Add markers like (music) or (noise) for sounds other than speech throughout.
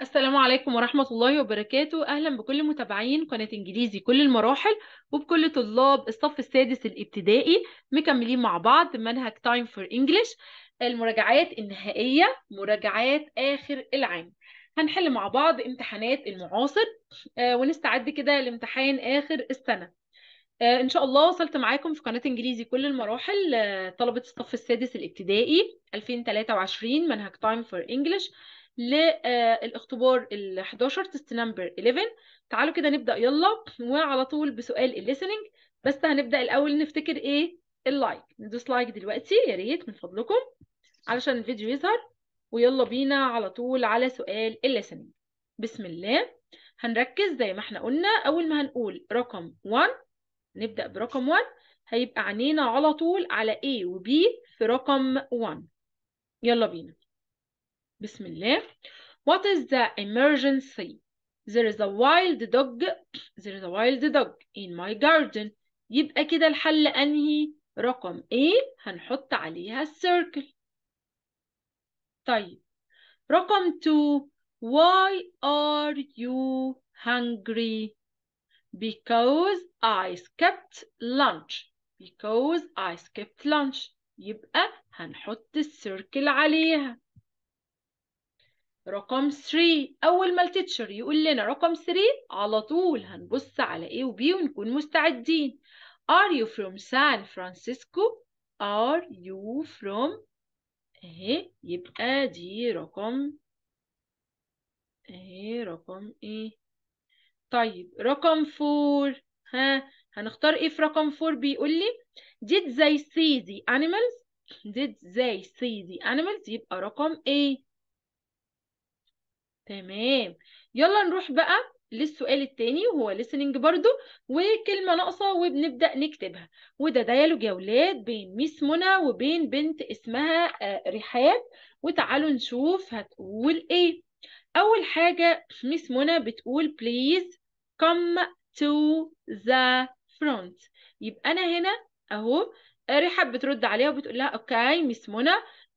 السلام عليكم ورحمة الله وبركاته أهلا بكل متابعين قناة إنجليزي كل المراحل وبكل طلاب الصف السادس الابتدائي مكملين مع بعض منهج تايم فور English المراجعات النهائية مراجعات آخر العام هنحل مع بعض امتحانات المعاصر آه، ونستعد كده لامتحان آخر السنة آه، إن شاء الله وصلت معاكم في قناة إنجليزي كل المراحل آه، طلبة الصف السادس الابتدائي 2023 منهج تايم فور English للاختبار ال 11 تست نمبر 11 تعالوا كده نبدا يلا وعلى طول بسؤال الليسننج بس هنبدا الاول نفتكر ايه اللايك ندوس لايك دلوقتي يا ريت من فضلكم علشان الفيديو يظهر ويلا بينا على طول على سؤال الليسننج بسم الله هنركز زي ما احنا قلنا اول ما هنقول رقم 1 نبدا برقم 1 هيبقى عينينا على طول على A و B في رقم 1 يلا بينا بسم الله What is the emergency? There is a wild dog There is a wild dog in my garden يبقى كده الحل أنهي رقم A هنحط عليها السيركل طيب رقم 2 Why are you hungry? Because I skipped lunch Because I skipped lunch يبقى هنحط السيركل عليها رقم 3 أول ما التيتشر يقول لنا رقم 3 على طول هنبص على A إيه وبي ونكون مستعدين Are you from San Francisco? Are you from اهي يبقى دي رقم اهي رقم ايه طيب رقم فور ها هنختار ايه في رقم فور بيقول لي did they see the animals did they see the animals يبقى رقم ايه تمام يلا نروح بقى للسؤال التاني وهو listening برضو وكلمة ناقصة وبنبدأ نكتبها وده ديالوج يا ولاد بين ميس منى وبين بنت اسمها آه، رحاب وتعالوا نشوف هتقول ايه أول حاجة ميس منى بتقول please come to the front يبقى أنا هنا أهو رحاب بترد عليها وبتقول لها أوكي ميس منى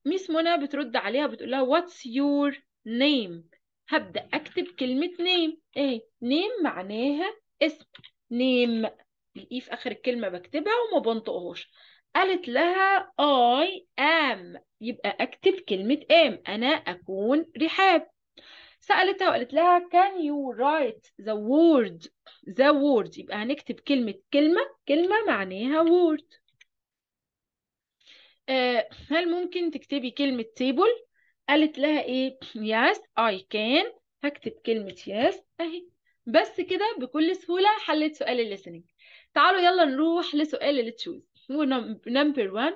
ميس منى بترد عليها وبتقول لها what's your name هبدأ أكتب كلمة نيم أهي نيم معناها اسم نيم الإي في آخر الكلمة بكتبها وما بنطقهاش قالت لها I am يبقى أكتب كلمة am أنا أكون رحاب سألتها وقالت لها can you write the word the word يبقى هنكتب كلمة كلمة كلمة معناها word آه، هل ممكن تكتبي كلمة table قالت لها ايه يس اي كان هكتب كلمة يس اهي بس كده بكل سهولة حلت سؤال الليسننج تعالوا يلا نروح لسؤال تشوز هو نمبر 1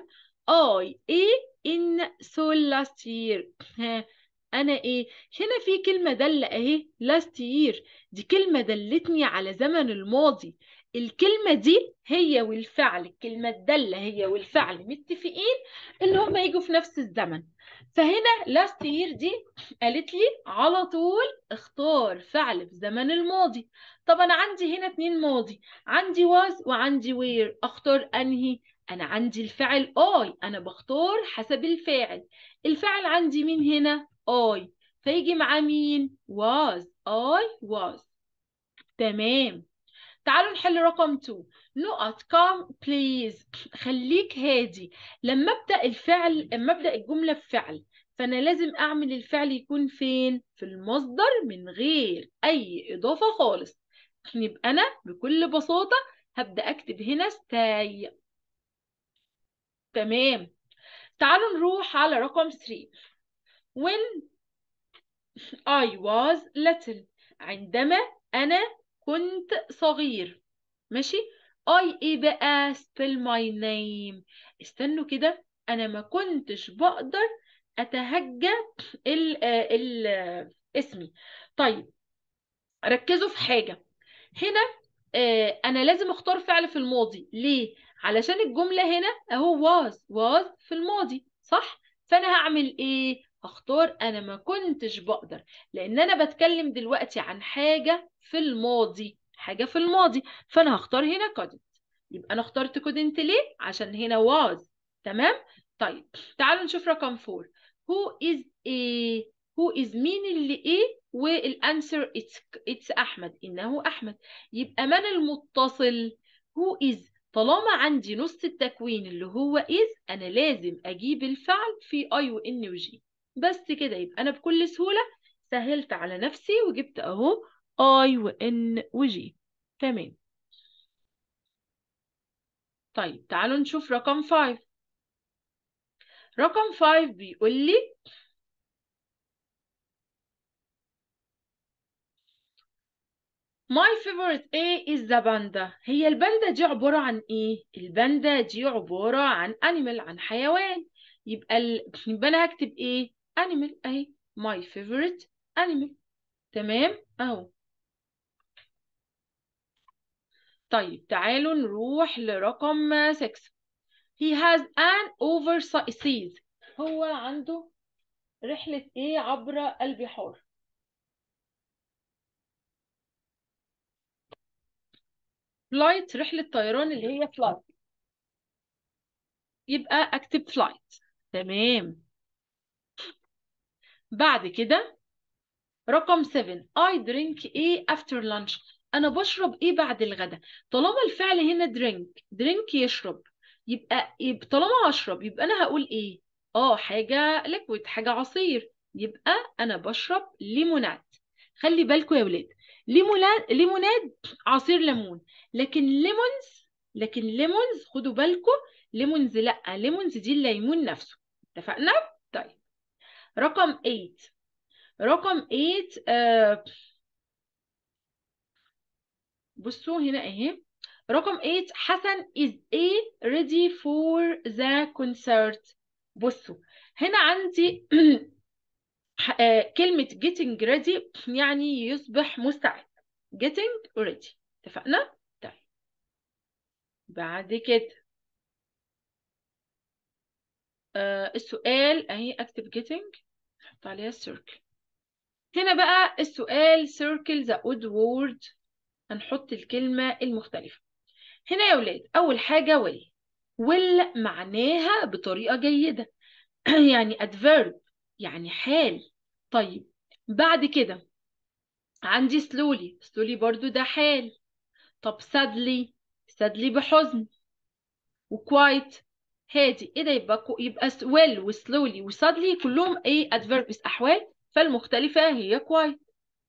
اي ايه ان سول لاست يير ها انا ايه هنا في كلمة دل اهي لاست يير دي كلمة دلتني على زمن الماضي الكلمة دي هي والفعل الكلمة الدالة هي والفعل متفقين ان هما يجوا في نفس الزمن فهنا last year دي قالت لي على طول اختار فعل في زمن الماضي طب انا عندي هنا اتنين ماضي عندي was وعندي were اختار انهي انا عندي الفعل I انا بختار حسب الفاعل الفعل عندي مين هنا I فيجي مع مين was I was تمام تعالوا نحل رقم 2 نقط كام بليز خليك هادي لما ابدا الفعل لما ابدا الجمله بفعل فأنا لازم أعمل الفعل يكون فين؟ في المصدر من غير أي إضافة خالص عشان يبقى أنا بكل بساطة هبدأ أكتب هنا stay تمام تعالوا نروح على رقم 3 when I was little عندما أنا كنت صغير ماشي I إيه بقى spell my name استنوا كده أنا ما كنتش بقدر أتهجى ال آه، ال اسمي طيب ركزوا في حاجة هنا آه، أنا لازم أختار فعل في الماضي ليه؟ علشان الجملة هنا أهو was was في الماضي صح؟ فأنا هعمل إيه؟ هختار أنا ما كنتش بقدر لأن أنا بتكلم دلوقتي عن حاجة في الماضي حاجة في الماضي فأنا هختار هنا couldn't يبقى أنا اخترت couldn't ليه؟ عشان هنا was تمام؟ طيب تعالوا نشوف رقم 4 who is a who is مين اللي ايه والانسر اتس اتس احمد انه احمد يبقى من المتصل who is طالما عندي نص التكوين اللي هو is انا لازم اجيب الفعل في اي وان وجي بس كده يبقى انا بكل سهوله سهلت على نفسي وجبت اهو اي وان وجي تمام طيب تعالوا نشوف رقم 5 رقم 5 بيقول لي My favorite A is the panda هي الباندا دي عبارة عن ايه؟ الباندا دي عبارة عن animal عن حيوان يبقى ال... يبقى انا هكتب ايه؟ animal اهي my favorite animal تمام اهو طيب تعالوا نروح لرقم 6 he has an overseas هو عنده رحلة ايه عبر البحار flight رحلة طيران اللي هي flight يبقى active flight تمام بعد كده رقم 7 I drink ايه after lunch انا بشرب ايه بعد الغداء طالما الفعل هنا drink drink يشرب يبقى, يبقى طالما هشرب يبقى انا هقول ايه اه حاجه ليكويد حاجه عصير يبقى انا بشرب ليموناد خلي بالكوا يا ولاد ليموناد ليموناد عصير ليمون لكن ليمونز لكن ليمونز خدوا بالكوا ليمونز لا ليمونز دي الليمون نفسه اتفقنا طيب رقم 8 رقم 8 آه بصوا هنا اهي رقم 8 حسن is A ready for the concert بصوا هنا عندي (clears throat) آه، كلمة getting ready يعني يصبح مستعد getting ready اتفقنا؟ طيب بعد كده آه، السؤال اهي اكتب getting احط عليها circle هنا بقى السؤال circle the odd word هنحط الكلمة المختلفة هنا يا ولاد أول حاجة will will معناها بطريقة جيدة (clears throat) يعني adverb يعني حال طيب بعد كده عندي slowly slowly برضو ده حال طب sadly sadly بحزن وquiet هادي ايه ده يبقى يبقى ويل وسلولي وسادلي كلهم ايه adverbs احوال فالمختلفه هي quiet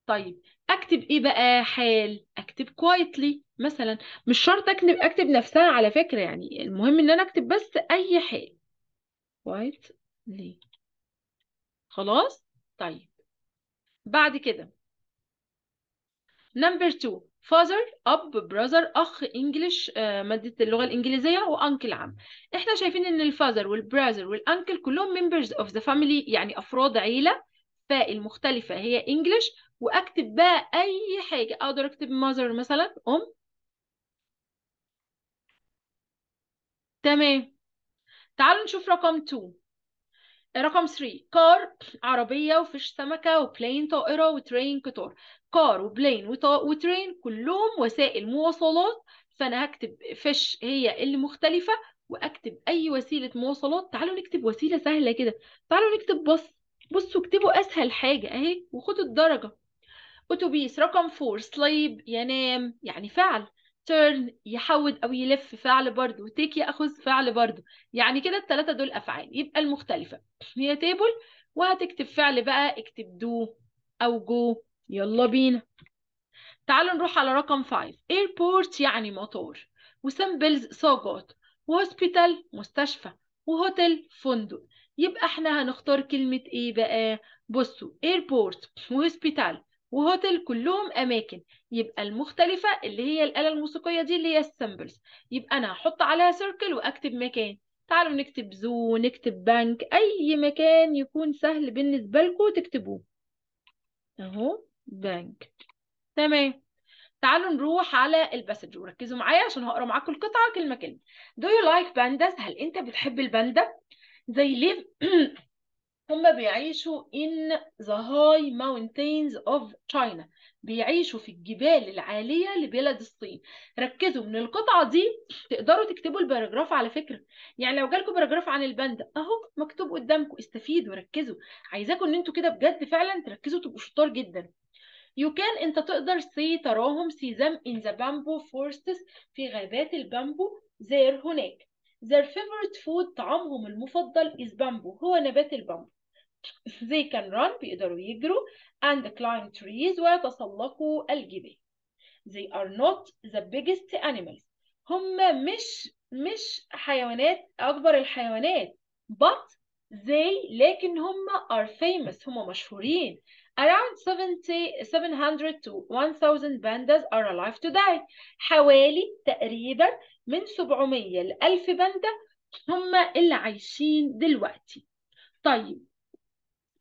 طيب اكتب ايه بقى حال اكتب كويتلي مثلا مش شرط اكتب اكتب نفسها على فكرة يعني المهم ان انا اكتب بس اي حاجة quietly خلاص طيب بعد كده نمبر 2 father اب براذر اخ انجلش آه، ماده اللغه الانجليزيه وانكل عم احنا شايفين ان الفازر والبراذر والانكل كلهم ممبرز اوف ذا فاميلي يعني افراد عيله فالمختلفه هي انجلش واكتب بقى اي حاجه اقدر اكتب mother مثلا ام تمام تعالوا نشوف رقم 2 رقم 3 كار عربيه وفيش سمكه وبلين طائره وترين قطار كار وبلين وترين كلهم وسائل مواصلات فانا هكتب فيش هي اللي مختلفه واكتب اي وسيله مواصلات تعالوا نكتب وسيله سهله كده تعالوا نكتب بص بصوا اكتبوا اسهل حاجه اهي وخدوا الدرجه أتوبيس رقم فور سليب ينام يعني فعل turn يحود أو يلف فعل برضه تيك يأخذ فعل برضه يعني كده التلاتة دول أفعال يبقى المختلفة هي تيبل وهتكتب فعل بقى اكتب دو أو جو يلا بينا تعالوا نروح على رقم 5 airport يعني مطار وسمبلز صاجات وهوسبيتال مستشفى وهوتيل فندق يبقى احنا هنختار كلمة ايه بقى بصوا airport وهوسبيتال وهوتل كلهم اماكن يبقى المختلفه اللي هي الاله الموسيقيه دي اللي هي السمبلز يبقى انا هحط عليها سيركل واكتب مكان تعالوا نكتب زو نكتب بنك اي مكان يكون سهل بالنسبه لكم تكتبوه اهو بنك تمام تعالوا نروح على الباسج وركزوا معايا عشان هقرا معاكم القطعه كلمه كلمه do you like pandas هل انت بتحب الباندا زي ليه؟ (clears throat) هم بيعيشوا in the high mountains of China بيعيشوا في الجبال العالية لبلاد الصين ركزوا من القطعة دي تقدروا تكتبوا الباراجراف على فكرة يعني لو جالكم باراجراف عن الباندا اهو مكتوب قدامكم استفيدوا ركزوا عايزاكم ان انتوا كده بجد فعلا تركزوا تبقوا شطار جدا You can انت تقدر سي تراهم see them in the bamboo forests في غابات البامبو there هناك Their favorite food طعامهم المفضل is bamboo هو نبات البامبو They can run بيقدروا يجروا and climb trees ويتسلقوا الجبال. They are not the biggest animals. هم مش مش حيوانات أكبر الحيوانات but they لكن هم are famous هم مشهورين around 70 700 to 1000 pandas are alive today حوالي تقريبا من 700 ل 1000 باندا هم اللي عايشين دلوقتي طيب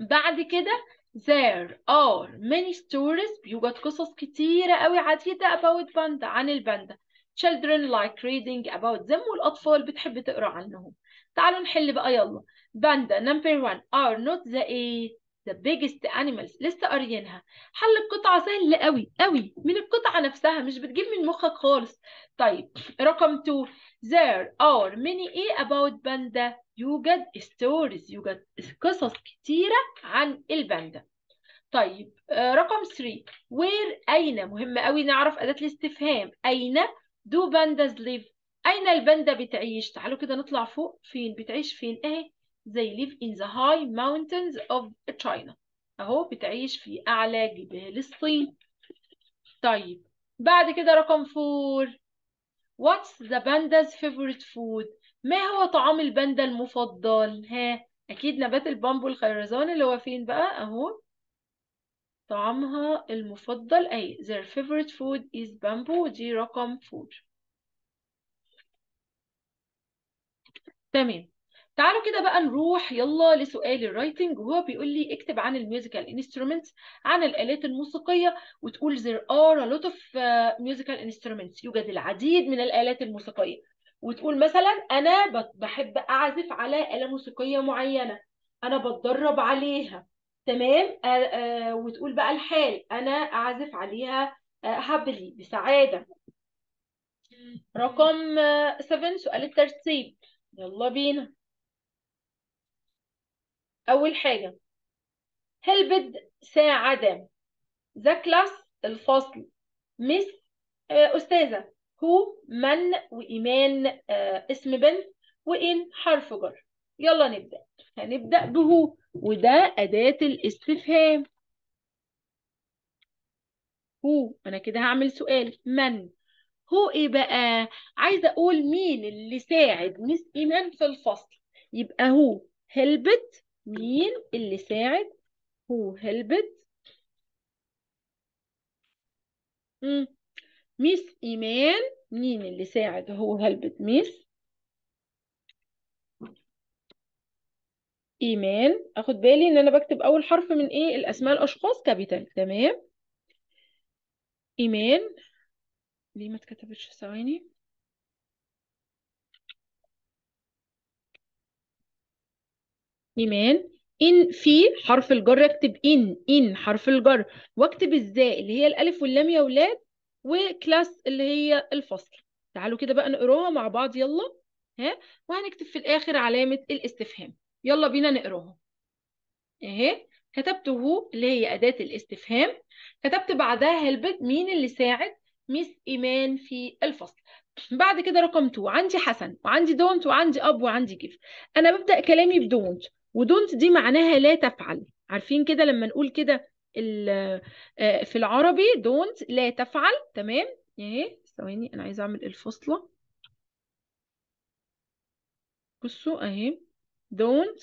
بعد كده there are many stories بيوجد قصص كتيرة قوي عديدة about panda عن الباندا children like reading about them والأطفال بتحب تقرأ عنهم تعالوا نحل بقى يلا باندا number one are not the eight the biggest animals لسه قاريينها حل القطعة سهل قوي قوي من القطعة نفسها مش بتجيب من مخك خالص طيب رقم 2 There are many إيه about باندا يوجد stories يوجد قصص كتيرة عن الباندا طيب آه، رقم 3 وير أين مهم قوي نعرف أداة الاستفهام أين do pandas live أين الباندا بتعيش تعالوا كده نطلع فوق فين بتعيش فين أهي they live in the high mountains of China أهو بتعيش في أعلى جبال الصين طيب بعد كده رقم 4 What's the panda's favorite food؟ ما هو طعام الباندا المفضل؟ ها أكيد نبات البامبو الخيرزان اللي هو فين بقى؟ أهو طعامها المفضل أي their favorite food is bamboo دي رقم 4 تمام تعالوا كده بقى نروح يلا لسؤال الرايتنج وهو بيقول لي اكتب عن الميوزيكال انسترومنتس عن الآلات الموسيقية وتقول there are a lot of آه، musical instruments يوجد العديد من الآلات الموسيقية وتقول مثلا أنا بحب أعزف على آلة موسيقية معينة أنا بتدرب عليها تمام آه، آه، وتقول بقى الحال أنا أعزف عليها هابلي بسعادة رقم 7 سؤال الترتيب يلا بينا أول حاجة هلبد ساعد ذا كلاس الفصل مس آه، أستاذة هو من وإيمان آه، اسم بنت وإن حرف جر يلا نبدأ هنبدأ بهو وده أداة الاستفهام هو أنا كده هعمل سؤال من هو إيه بقى عايزة أقول مين اللي ساعد مس إيمان في الفصل يبقى هو هلبت مين اللي ساعد هو هلبت ميس إيمان مين اللي ساعد هو هلبت ميس إيمان أخد بالي إن أنا بكتب أول حرف من إيه الأسماء الأشخاص كابيتال تمام إيمان ليه ما اتكتبتش ثواني إيمان إن في حرف الجر أكتب إن إن حرف الجر وأكتب الزاء اللي هي الألف واللام يا ولاد وكلاس اللي هي الفصل تعالوا كده بقى نقراها مع بعض يلا ها وهنكتب في الآخر علامة الاستفهام يلا بينا نقراها اهي كتبته اللي هي أداة الاستفهام كتبت بعدها هلبت مين اللي ساعد ميس إيمان في الفصل بعد كده رقم 2 عندي حسن وعندي دونت وعندي أب وعندي جيف أنا ببدأ كلامي بدونت ودونت دي معناها لا تفعل عارفين كده لما نقول كده آه، في العربي دونت لا تفعل تمام اهي يعني إيه؟ ثواني انا عايزه اعمل الفاصله بصوا اهي دونت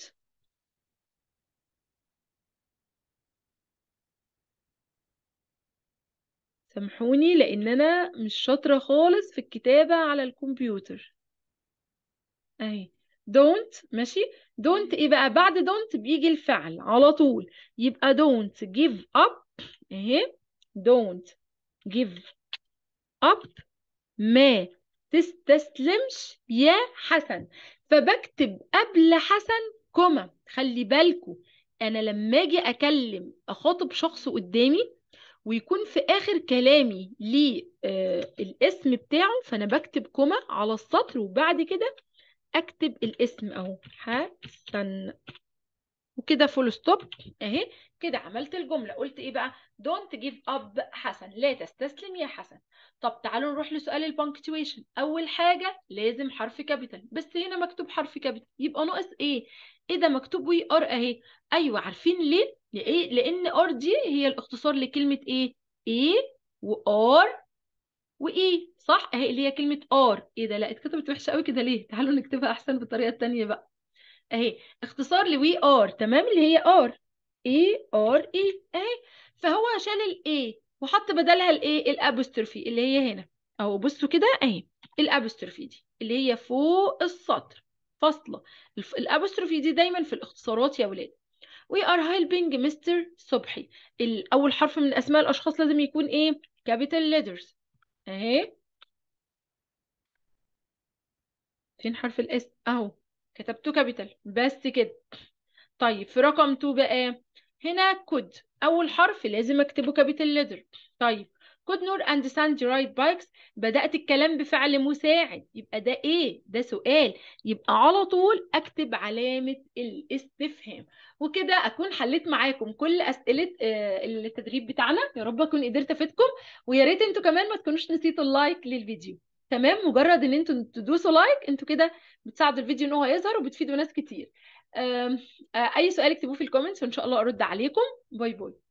سامحوني لان انا مش شاطره خالص في الكتابه على الكمبيوتر اهي don't ماشي don't ايه بقى بعد don't بيجي الفعل على طول يبقى don't give up اهي don't give up ما تستسلمش يا حسن فبكتب قبل حسن كوما خلي بالكو انا لما اجي اكلم اخاطب شخص قدامي ويكون في اخر كلامي ليه آه الاسم بتاعه فانا بكتب كوما على السطر وبعد كده اكتب الاسم اهو حسن وكده فول ستوب اهي كده عملت الجمله قلت ايه بقى دونت جيف اب حسن لا تستسلم يا حسن طب تعالوا نروح لسؤال البنكتويشن اول حاجه لازم حرف كابيتال بس هنا مكتوب حرف كابيتال يبقى ناقص ايه ايه ده مكتوب وي ار اهي ايوه عارفين ليه لايه لان ار دي هي الاختصار لكلمه ايه ايه وار وايه صح اهي اللي هي كلمه ار ايه ده لا اتكتبت وحشه قوي كده ليه تعالوا نكتبها احسن بالطريقه الثانيه بقى اهي اختصار لوي ار تمام اللي هي ار اي ار اي اهي فهو شال الايه وحط بدلها الايه الابوستروفي اللي هي هنا اهو بصوا كده اهي الابوستروفي دي اللي هي فوق السطر فاصله الابوستروفي دي دايما في الاختصارات يا ولاد وي ار هيلبينج مستر صبحي اول حرف من اسماء الاشخاص لازم يكون ايه كابيتال ليترز اهي فين حرف الاس اهو كتبته كابيتال بس كده طيب في رقم 2 بقى هنا كود اول حرف لازم اكتبه كابيتال ليتر طيب could نور understand ride bikes بدأت الكلام بفعل مساعد يبقى ده ايه ده سؤال يبقى على طول اكتب علامة الاستفهام وكده اكون حليت معاكم كل اسئلة آه، التدريب بتاعنا يا رب اكون قدرت افيدكم ويا ريت انتوا كمان ما تكونوش نسيتوا اللايك للفيديو تمام مجرد ان انتوا تدوسوا لايك انتوا كده بتساعدوا الفيديو ان هو يظهر وبتفيدوا ناس كتير آه، اي سؤال اكتبوه في الكومنتس وان شاء الله ارد عليكم باي باي